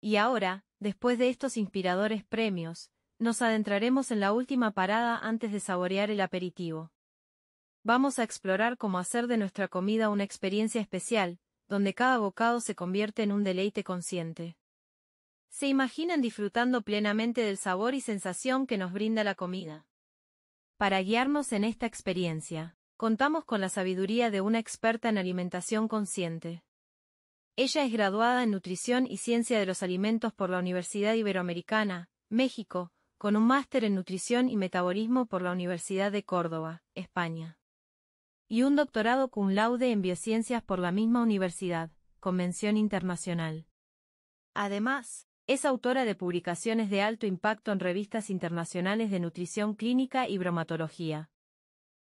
Y ahora, después de estos inspiradores premios, nos adentraremos en la última parada antes de saborear el aperitivo. Vamos a explorar cómo hacer de nuestra comida una experiencia especial, donde cada bocado se convierte en un deleite consciente. Se imaginan disfrutando plenamente del sabor y sensación que nos brinda la comida. Para guiarnos en esta experiencia, contamos con la sabiduría de una experta en alimentación consciente. Ella es graduada en Nutrición y Ciencia de los Alimentos por la Universidad Iberoamericana, México, con un máster en Nutrición y Metabolismo por la Universidad de Córdoba, España. Y un doctorado cum laude en Biociencias por la misma universidad, Convención Internacional. Además, es autora de publicaciones de alto impacto en revistas internacionales de nutrición clínica y bromatología.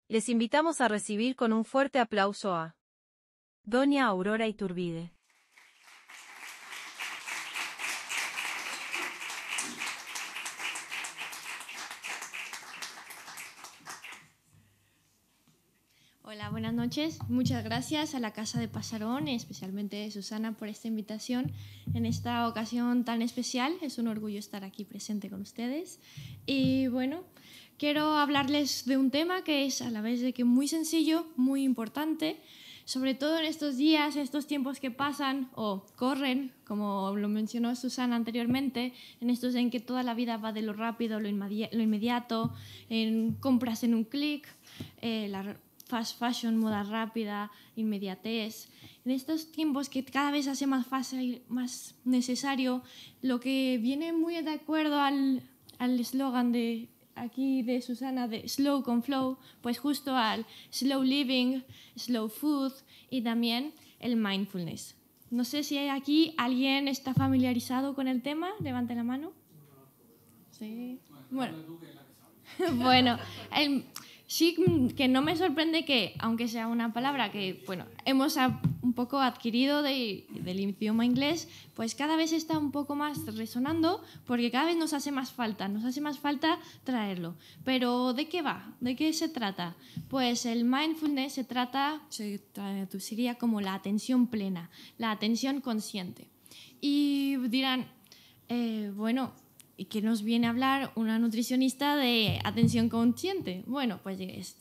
Les invitamos a recibir con un fuerte aplauso a Doña Aurora Iturbide. buenas noches. Muchas gracias a la Casa de Pasarón, especialmente a Susana, por esta invitación en esta ocasión tan especial. Es un orgullo estar aquí presente con ustedes. Y bueno, quiero hablarles de un tema que es a la vez de que muy sencillo, muy importante, sobre todo en estos días, estos tiempos que pasan o corren, como lo mencionó Susana anteriormente, en estos en que toda la vida va de lo rápido, lo, inmediato, en compras en un clic, eh, la fast fashion, moda rápida, inmediatez. En estos tiempos que cada vez hace más fácil, y más necesario, lo que viene muy de acuerdo al eslogan de aquí de Susana de Slow con Flow, pues justo al slow living, slow food y también el mindfulness. No sé si hay aquí alguien está familiarizado con el tema, levante la mano. Sí. Bueno, bueno el, Sí que no me sorprende que, aunque sea una palabra que, bueno, hemos un poco adquirido del idioma inglés, pues cada vez está un poco más resonando porque cada vez nos hace más falta, nos hace más falta traerlo. Pero ¿de qué va? ¿De qué se trata? Pues el mindfulness se trata, se traduciría como la atención plena, la atención consciente. Y dirán, eh, bueno, ¿Y qué nos viene a hablar una nutricionista de atención consciente? Bueno, pues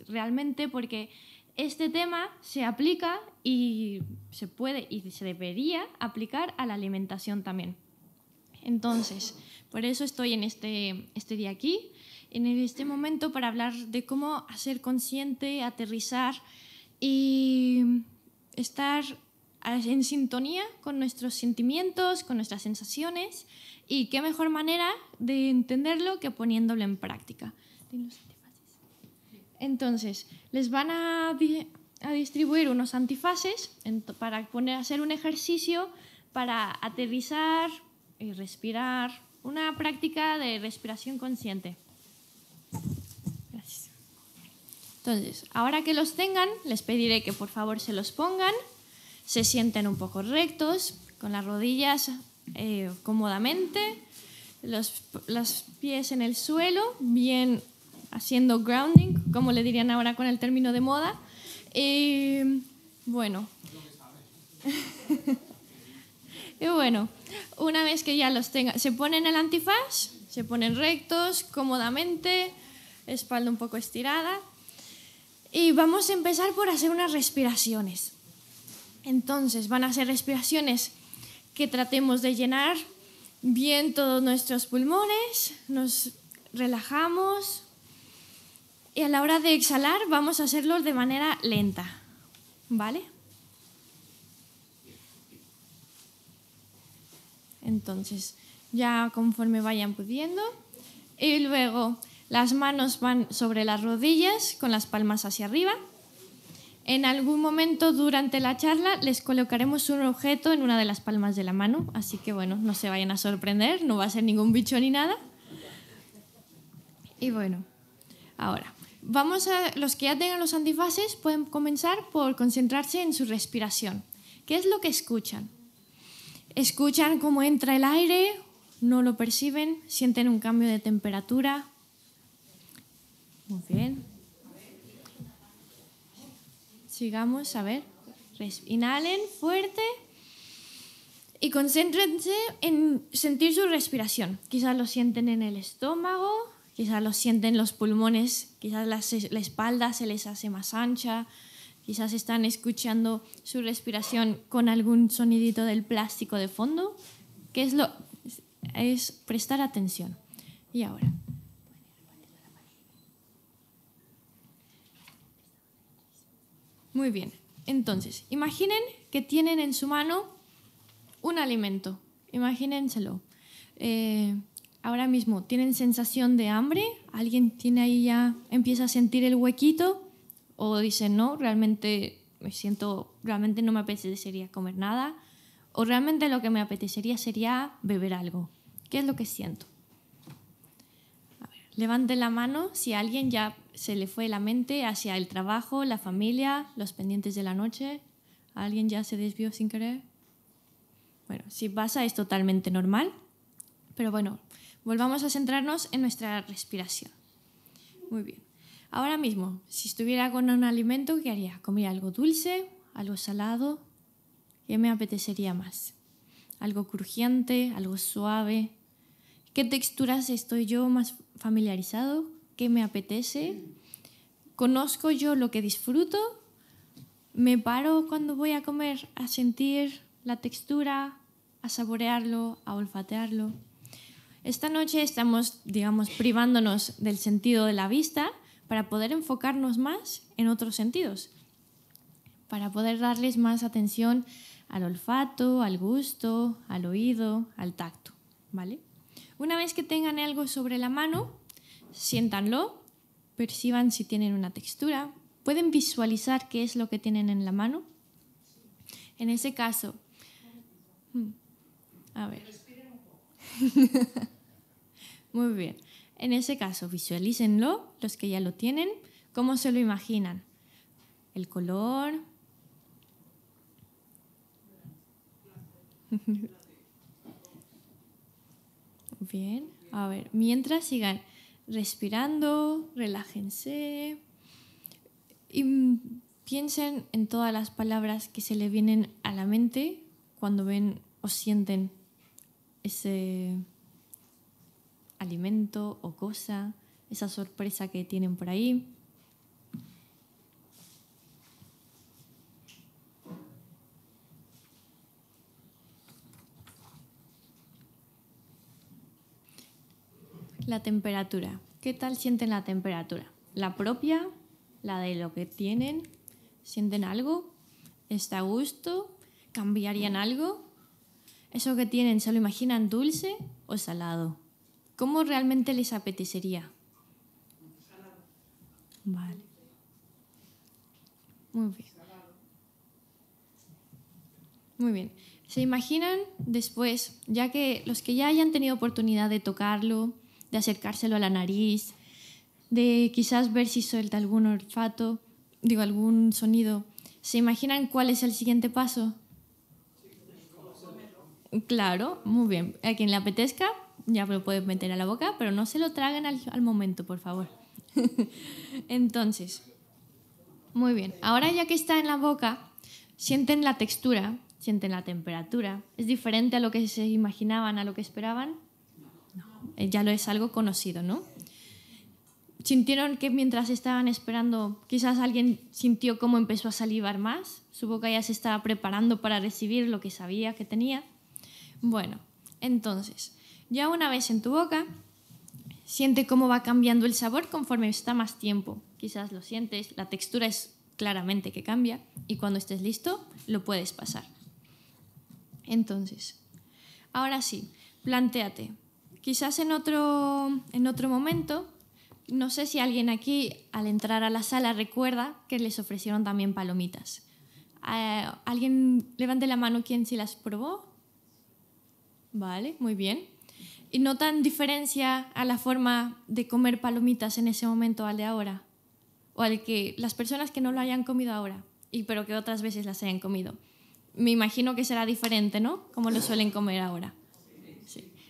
realmente porque este tema se aplica y se puede y se debería aplicar a la alimentación también. Entonces, por eso estoy en este, este día aquí, en este momento para hablar de cómo hacer consciente, aterrizar y estar en sintonía con nuestros sentimientos, con nuestras sensaciones y qué mejor manera de entenderlo que poniéndolo en práctica. Entonces, les van a, distribuir unos antifases para poner, a hacer un ejercicio para aterrizar y respirar, una práctica de respiración consciente. Gracias. Entonces, ahora que los tengan, les pediré que por favor se los pongan se sienten un poco rectos, con las rodillas eh, cómodamente, los, pies en el suelo, bien haciendo grounding, como le dirían ahora con el término de moda. bueno. y bueno, una vez que ya los tenga, se ponen el antifaz, se ponen rectos, cómodamente, espalda un poco estirada. Y vamos a empezar por hacer unas respiraciones. Entonces van a ser respiraciones que tratemos de llenar bien todos nuestros pulmones, nos relajamos y a la hora de exhalar vamos a hacerlo de manera lenta, ¿vale? Entonces, ya conforme vayan pudiendo. Y luego las manos van sobre las rodillas con las palmas hacia arriba. En algún momento durante la charla les colocaremos un objeto en una de las palmas de la mano, así que bueno, no se vayan a sorprender, no va a ser ningún bicho ni nada. Y bueno, ahora, vamos a los que ya tengan los antifaces pueden comenzar por concentrarse en su respiración. ¿Qué es lo que escuchan? Escuchan cómo entra el aire, no lo perciben, sienten un cambio de temperatura. Muy bien. Sigamos, a ver. Inhalen fuerte y concéntrense en sentir su respiración. Quizás lo sienten en el estómago, quizás lo sienten en los pulmones, quizás la, espalda se les hace más ancha, quizás están escuchando su respiración con algún sonidito del plástico de fondo. que es lo? Es prestar atención. Y ahora. Muy bien. Entonces, imaginen que tienen en su mano un alimento. Imagínenselo. Eh, ahora mismo tienen sensación de hambre, alguien tiene ahí ya, empieza a sentir el huequito, o dicen, no, realmente me siento, realmente no me apetecería comer nada, o realmente lo que me apetecería sería beber algo. ¿Qué es lo que siento? levanten la mano si alguien ya se le fue la mente hacia el trabajo, la familia, los pendientes de la noche. ¿Alguien ya se desvió sin querer? Bueno, si pasa es totalmente normal, pero bueno, volvamos a centrarnos en nuestra respiración. Muy bien. Ahora mismo, si estuviera con un alimento, ¿qué haría? ¿Comería algo dulce, algo salado? ¿Qué me apetecería más? ¿Algo crujiente, algo suave? ¿Qué texturas estoy yo más familiarizado? qué me apetece, conozco yo lo que disfruto, me paro cuando voy a comer a sentir la textura, a saborearlo, a olfatearlo. Esta noche estamos, digamos, privándonos del sentido de la vista para poder enfocarnos más en otros sentidos, para poder darles más atención al olfato, al gusto, al oído, al tacto, ¿vale? Una vez que tengan algo sobre la mano, siéntanlo, perciban si tienen una textura, pueden visualizar qué es lo que tienen en la mano. En ese caso, hmm, a ver. Muy bien. En ese caso, visualícenlo, los que ya lo tienen, ¿cómo se lo imaginan? El color. Bien, a ver, mientras sigan respirando, relájense y piensen en todas las palabras que se le vienen a la mente cuando ven o sienten ese alimento o cosa, esa sorpresa que tienen por ahí. La temperatura. ¿Qué tal sienten la temperatura? ¿La propia? ¿La de lo que tienen? ¿Sienten algo? ¿Está a gusto? ¿Cambiarían algo? ¿Eso que tienen se lo imaginan dulce o salado? ¿Cómo realmente les apetecería? Vale. Muy bien. Muy bien. ¿Se imaginan después, ya que los que ya hayan tenido oportunidad de tocarlo, de acercárselo a la nariz, de quizás ver si suelta algún olfato, digo, algún sonido. ¿Se imaginan cuál es el siguiente paso? Claro, muy bien. A quien le apetezca, ya lo pueden meter a la boca, pero no se lo tragan al momento, por favor. Entonces, muy bien. Ahora ya que está en la boca, sienten la textura, sienten la temperatura. Es diferente a lo que se imaginaban, a lo que esperaban. Eh, ya lo es algo conocido, ¿no? Sintieron que mientras estaban esperando, quizás alguien sintió cómo empezó a salivar más, su boca ya se estaba preparando para recibir lo que sabía que tenía. Bueno, entonces, ya una vez en tu boca, siente cómo va cambiando el sabor conforme está más tiempo. Quizás lo sientes, la textura es claramente que cambia y cuando estés listo lo puedes pasar. Entonces, ahora sí, planteate, Quizás en otro, en otro momento, no sé si alguien aquí al entrar a la sala recuerda que les ofrecieron también palomitas. Eh, ¿Alguien levante la mano quien se las probó? Vale, muy bien. ¿Y tan diferencia a la forma de comer palomitas en ese momento al de ahora? O al que las personas que no lo hayan comido ahora, y pero que otras veces las hayan comido. Me imagino que será diferente, ¿no? Como lo suelen comer ahora.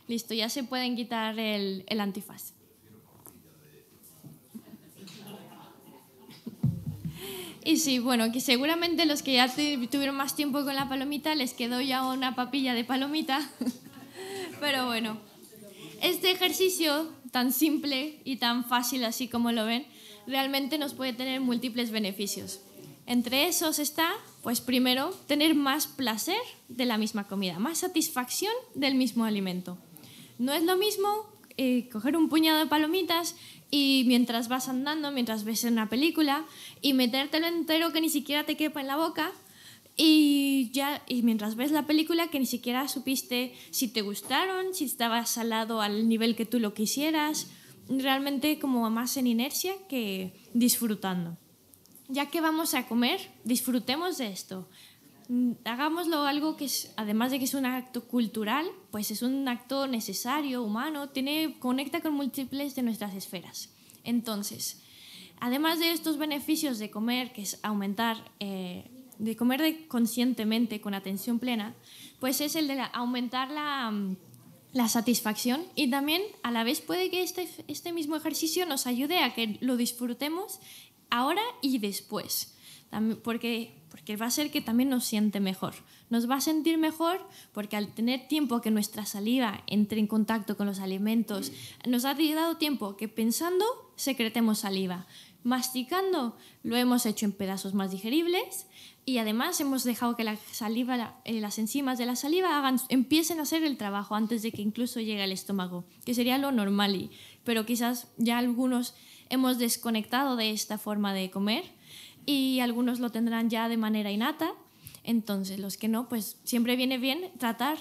Listo, ya se pueden quitar el, el antifaz. Y sí, bueno, que seguramente los que ya tuvieron más tiempo con la palomita les quedó ya una papilla de palomita. Pero bueno, este ejercicio tan simple y tan fácil así como lo ven, realmente nos puede tener múltiples beneficios. Entre esos está, pues primero, tener más placer de la misma comida, más satisfacción del mismo alimento. No es lo mismo eh, coger un puñado de palomitas y mientras vas andando, mientras ves una película y metértelo entero que ni siquiera te quepa en la boca y ya y mientras ves la película que ni siquiera supiste si te gustaron, si estabas salado al nivel que tú lo quisieras, realmente como más en inercia que disfrutando. Ya que vamos a comer, disfrutemos de esto. Mm, hagámoslo algo que además de que es un acto cultural, pues es un acto necesario, humano, tiene, conecta con múltiples de nuestras esferas. Entonces, además de estos beneficios de comer, que es aumentar, eh, de comer conscientemente, con atención plena, pues es el de aumentar mm, la, satisfacción y también a la vez puede que este, este mismo ejercicio nos ayude a que lo disfrutemos ahora y después. Porque porque va a ser que también nos siente mejor. Nos va a sentir mejor porque al tener tiempo que nuestra saliva entre en contacto con los alimentos, nos ha dado tiempo que pensando secretemos saliva. Masticando lo hemos hecho en pedazos más digeribles y además hemos dejado que la saliva, eh, las enzimas de la saliva hagan, empiecen a hacer el trabajo antes de que incluso llegue al estómago, que sería lo normal, pero quizás ya algunos hemos desconectado de esta forma de comer y algunos lo tendrán ya de manera innata. Entonces, los que no, pues siempre viene bien tratar.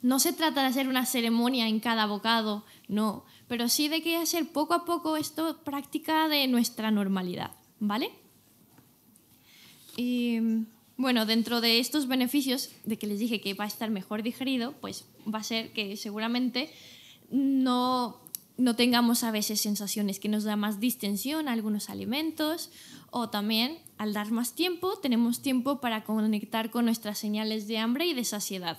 No se trata de hacer una ceremonia en cada bocado, no, pero sí de que hacer poco a poco esto práctica de nuestra normalidad, ¿vale? Y bueno, dentro de estos beneficios, de que les dije que va a estar mejor digerido, pues va a ser que seguramente no, no tengamos a veces sensaciones que nos da más distensión a algunos alimentos o también, al dar más tiempo, tenemos tiempo para conectar con nuestras señales de hambre y de saciedad.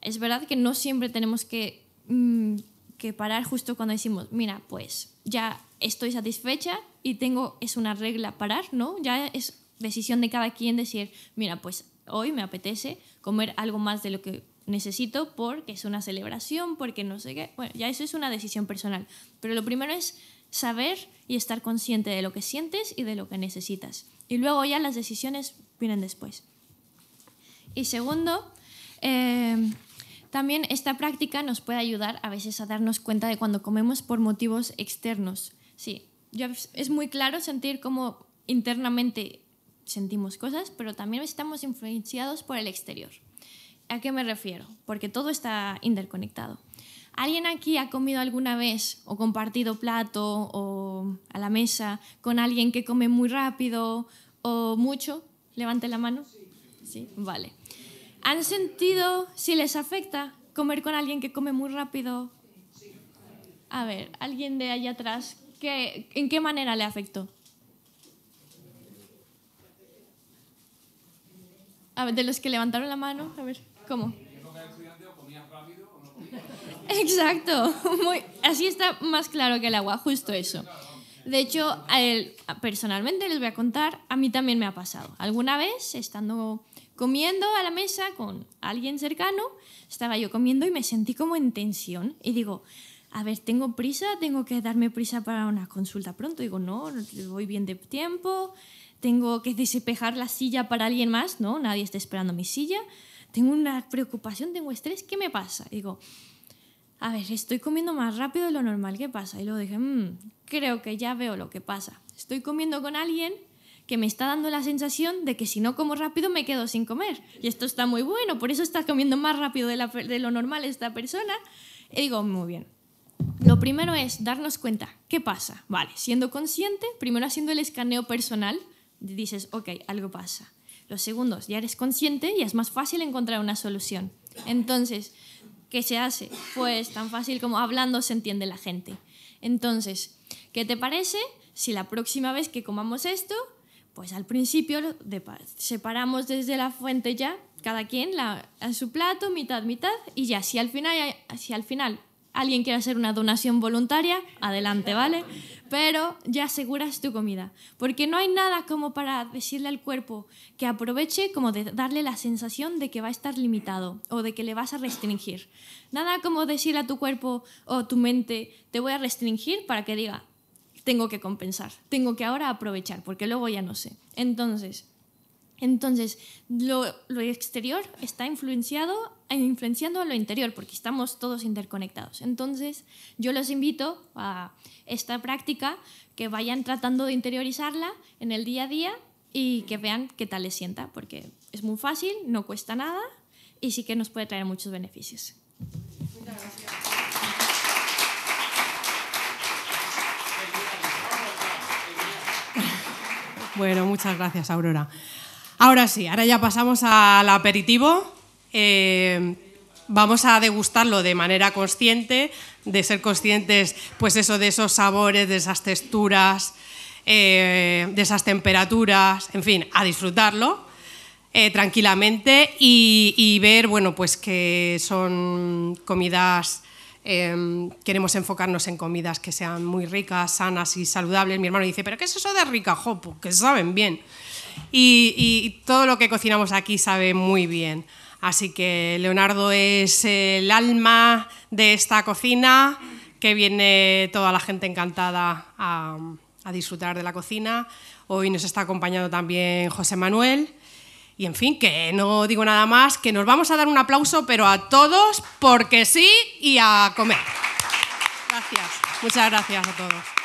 Es verdad que no siempre tenemos que, mm, que parar justo cuando decimos, mira, pues ya estoy satisfecha y tengo, es una regla parar, ¿no? Ya es decisión de cada quien decir, mira, pues hoy me apetece comer algo más de lo que necesito porque es una celebración, porque no sé qué. Bueno, ya eso es una decisión personal. Pero lo primero es saber y estar consciente de lo que sientes y de lo que necesitas. Y luego ya las decisiones vienen después. Y segundo, eh, también esta práctica nos puede ayudar a veces a darnos cuenta de cuando comemos por motivos externos. Sí, yo, es muy claro sentir cómo internamente sentimos cosas, pero también estamos influenciados por el exterior. ¿A qué me refiero? Porque todo está interconectado. ¿Alguien aquí ha comido alguna vez o compartido plato o a la mesa con alguien que come muy rápido o mucho? Levante la mano. Sí, vale. ¿Han sentido si les afecta comer con alguien que come muy rápido? A ver, alguien de allá atrás, ¿qué, ¿en qué manera le afectó? A ver, de los que levantaron la mano, a ver, ¿cómo? Exacto, así está más claro que el agua, justo eso. De hecho, personalmente les voy a contar, a mí también me ha pasado. Alguna vez, estando comiendo a la mesa con alguien cercano, estaba yo comiendo y me sentí como en tensión. Y digo, a ver, tengo prisa, tengo que darme prisa para una consulta pronto. Digo, no, voy bien de tiempo, tengo que despejar la silla para alguien más, no, nadie está esperando mi silla. Tengo una preocupación, tengo estrés, ¿qué me pasa? Digo, a ver, estoy comiendo más rápido de lo normal, ¿qué pasa? Y luego dije, mm, creo que ya veo lo que pasa. Estoy comiendo con alguien que me está dando la sensación de que si no como rápido me quedo sin comer. Y esto está muy bueno, por eso está comiendo más rápido de, lo normal esta persona. Y digo, muy bien. Lo primero es darnos cuenta, ¿qué pasa? Vale, siendo consciente, primero haciendo el escaneo personal, dices, ok, algo pasa. Los segundos, ya eres consciente y es más fácil encontrar una solución. Entonces, ¿Qué se hace? Pues tan fácil como hablando se entiende la gente. Entonces, ¿qué te parece si la próxima vez que comamos esto, pues al principio separamos desde la fuente ya, cada quien a su plato, mitad, mitad, y ya al final, si al final alguien quiere hacer una donación voluntaria, adelante, ¿vale? Pero ya aseguras tu comida, porque no hay nada como para decirle al cuerpo que aproveche como de darle la sensación de que va a estar limitado o de que le vas a restringir. Nada como decirle a tu cuerpo o a tu mente, te voy a restringir para que diga, tengo que compensar, tengo que ahora aprovechar, porque luego ya no sé. Entonces, entonces, lo, exterior está influenciado, eh, influenciando a lo interior, porque estamos todos interconectados. Entonces, yo los invito a esta práctica, que vayan tratando de interiorizarla en el día a día y que vean qué tal les sienta, porque es muy fácil, no cuesta nada y sí que nos puede traer muchos beneficios. Bueno, muchas gracias, Aurora. Ahora sí, ahora ya pasamos al aperitivo. Eh, vamos a degustarlo de manera consciente, de ser conscientes, pues eso, de esos sabores, de esas texturas, eh, de esas temperaturas, en fin, a disfrutarlo eh, tranquilamente y, ver, bueno, pues que son comidas. queremos enfocarnos en comidas que sean muy ricas, sanas y saludables. Mi hermano dice, ¿pero qué es eso de rica? Jo, pues que saben bien y, todo lo que cocinamos aquí sabe muy bien. Así que Leonardo es el alma de esta cocina, que viene toda la gente encantada a, disfrutar de la cocina. Hoy nos está acompañando también José Manuel. Y en fin, que no digo nada más, que nos vamos a dar un aplauso, pero a todos, porque sí, y a comer. Gracias. Muchas gracias a todos.